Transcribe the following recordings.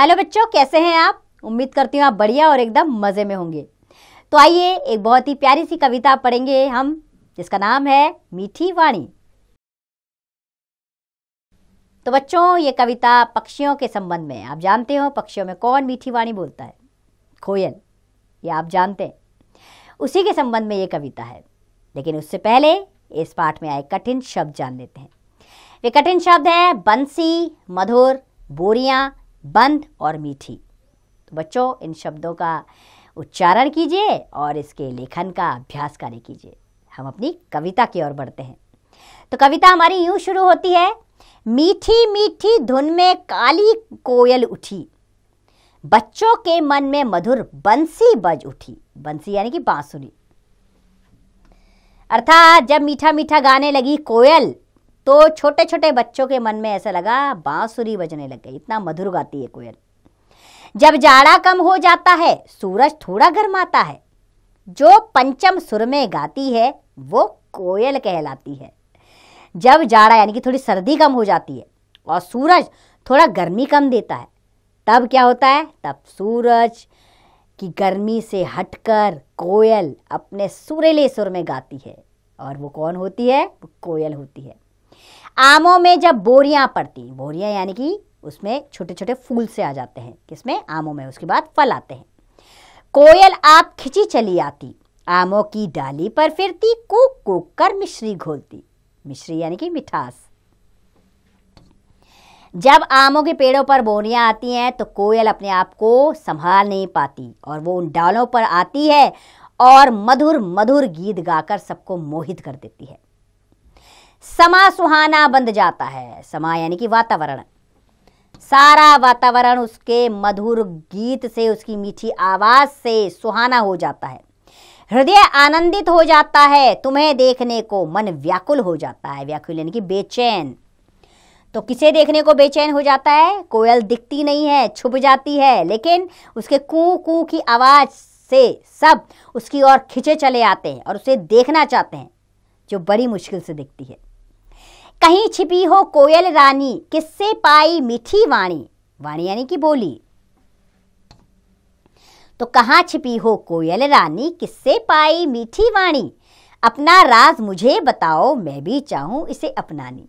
hello बच्चों कैसे हैं आप उम्मीद करती हूँ आप बढ़िया और एकदम मज़े में होंगे तो आइए एक बहुत ही प्यारी सी कविता पढ़ेंगे हम जिसका नाम है मीठी वाणी तो बच्चों ये कविता पक्षियों के संबंध में आप जानते हो पक्षियों में कौन मीठी वाणी बोलता है कोयल ये आप जानते हैं उसी के संबंध में ये कविता है लेकिन उससे पहले इस पाठ में आए कठिन शब्द जान लेते हैं वे कठिन शब्द हैं बंसी मधुर बोरियाँ बंद और मीठी तो बच्चों इन शब्दों का उच्चारण कीजिए और इसके लेखन का अभ्यास कार्य कीजिए हम अपनी कविता की ओर बढ़ते हैं तो कविता हमारी यूं शुरू होती है मीठी मीठी धुन में काली कोयल उठी बच्चों के मन में मधुर बंसी बज उठी बंसी यानी कि बांसुरी अर्थात जब मीठा मीठा गाने लगी कोयल तो छोटे छोटे बच्चों के मन में ऐसा लगा बांसुरी बजने लग गई इतना मधुर गाती है कोयल जब जाड़ा कम हो जाता है सूरज थोड़ा गर्माता है जो पंचम सुर में गाती है वो कोयल कहलाती है जब जाड़ा यानी कि थोड़ी सर्दी कम हो जाती है और सूरज थोड़ा गर्मी कम देता है तब क्या होता है तब सूरज की गर्मी से हटकर कोयल अपने सुरेले सुर में गाती है और वो कौन होती है वो कोयल होती है आमों में जब बोरियां पड़ती बोरियां यानी कि उसमें छोटे छोटे फूल से आ जाते हैं किसमें आमों में उसके बाद फल आते हैं कोयल आप खिंची चली आती आमों की डाली पर फिरती कूक कूक कर मिश्री घोलती मिश्री यानी कि मिठास जब आमों के पेड़ों पर बोरियां आती हैं तो कोयल अपने आप को संभाल नहीं पाती और वो उन डालों पर आती है और मधुर मधुर गीत गाकर सबको मोहित कर देती है समा सुहाना बन जाता है समा यानी कि वातावरण सारा वातावरण उसके मधुर गीत से उसकी मीठी आवाज से सुहाना हो जाता है हृदय आनंदित हो जाता है तुम्हें देखने को मन व्याकुल हो जाता है व्याकुल यानी कि बेचैन तो किसे देखने को बेचैन हो जाता है कोयल दिखती नहीं है छुप जाती है लेकिन उसके कू कू की आवाज़ से सब उसकी ओर खिंचे चले आते हैं और उसे देखना चाहते हैं जो बड़ी मुश्किल से दिखती है कहीं छिपी हो कोयल रानी किससे पाई मीठी वाणी वाणी यानी कि बोली तो कहाँ छिपी हो कोयल रानी किससे पाई मीठी वाणी अपना राज मुझे बताओ मैं भी चाहूँ इसे अपनानी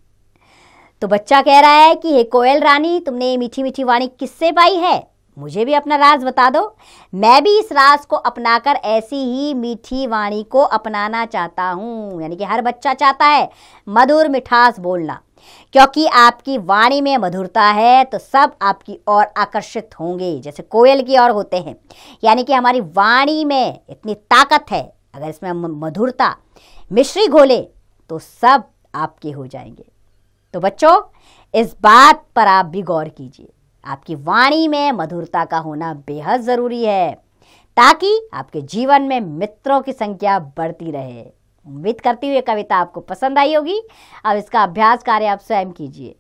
तो बच्चा कह रहा है कि हे कोयल रानी तुमने मीठी मीठी वाणी किससे पाई है मुझे भी अपना राज बता दो मैं भी इस राज को अपनाकर ऐसी ही मीठी वाणी को अपनाना चाहता हूँ यानी कि हर बच्चा चाहता है मधुर मिठास बोलना क्योंकि आपकी वाणी में मधुरता है तो सब आपकी ओर आकर्षित होंगे जैसे कोयल की ओर होते हैं यानी कि हमारी वाणी में इतनी ताकत है अगर इसमें मधुरता मिश्री घोले तो सब आपके हो जाएंगे तो बच्चों इस बात पर आप भी गौर कीजिए आपकी वाणी में मधुरता का होना बेहद ज़रूरी है ताकि आपके जीवन में मित्रों की संख्या बढ़ती रहे उम्मीद करती हुई कविता आपको पसंद आई होगी अब इसका अभ्यास कार्य आप स्वयं कीजिए